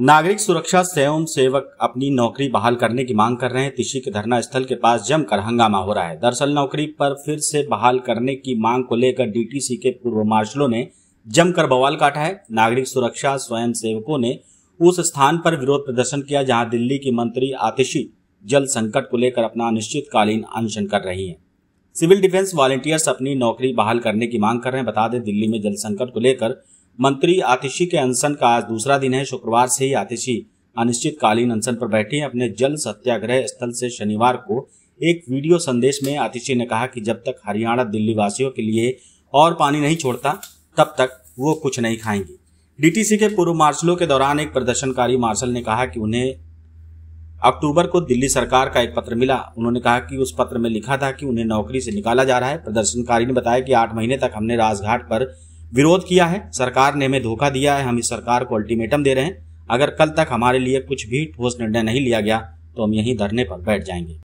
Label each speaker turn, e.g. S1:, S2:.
S1: नागरिक सुरक्षा स्वयं सेवक अपनी नौकरी बहाल करने की मांग कर रहे हैं तिशी के धरना स्थल के पास जमकर हंगामा हो रहा है दरअसल नौकरी पर फिर से बहाल करने की मांग को लेकर डीटीसी के पूर्व मार्शलों ने जमकर बवाल काटा है नागरिक सुरक्षा स्वयं सेवकों ने उस स्थान पर विरोध प्रदर्शन किया जहां दिल्ली की मंत्री आतिशी जल संकट को लेकर अपना अनिश्चितकालीन अनशन कर रही है सिविल डिफेंस वॉलेंटियर्स अपनी नौकरी बहाल करने की मांग कर रहे हैं बता दें दिल्ली में जल संकट को लेकर मंत्री आतिशी के अनशन का आज दूसरा दिन है शुक्रवार से ही आतिशी अनिश्चितकालीन अनशन पर बैठी है अपने जल सत्याग्रह स्थल से शनिवार को एक वीडियो संदेश में आतिशी ने कहा कि जब तक हरियाणा दिल्ली वासियों के लिए और पानी नहीं छोड़ता तब तक वो कुछ नहीं खाएंगे डीटीसी के पूर्व मार्शलों के दौरान एक प्रदर्शनकारी मार्शल ने कहा कि उन्हें अक्टूबर को दिल्ली सरकार का एक पत्र मिला उन्होंने कहा कि उस पत्र में लिखा था कि उन्हें नौकरी से निकाला जा रहा है प्रदर्शनकारी ने बताया कि आठ महीने तक हमने राजघाट पर विरोध किया है सरकार ने हमें धोखा दिया है हम इस सरकार को अल्टीमेटम दे रहे हैं अगर कल तक हमारे लिए कुछ भी ठोस निर्णय नहीं लिया गया तो हम यहीं धरने पर बैठ जाएंगे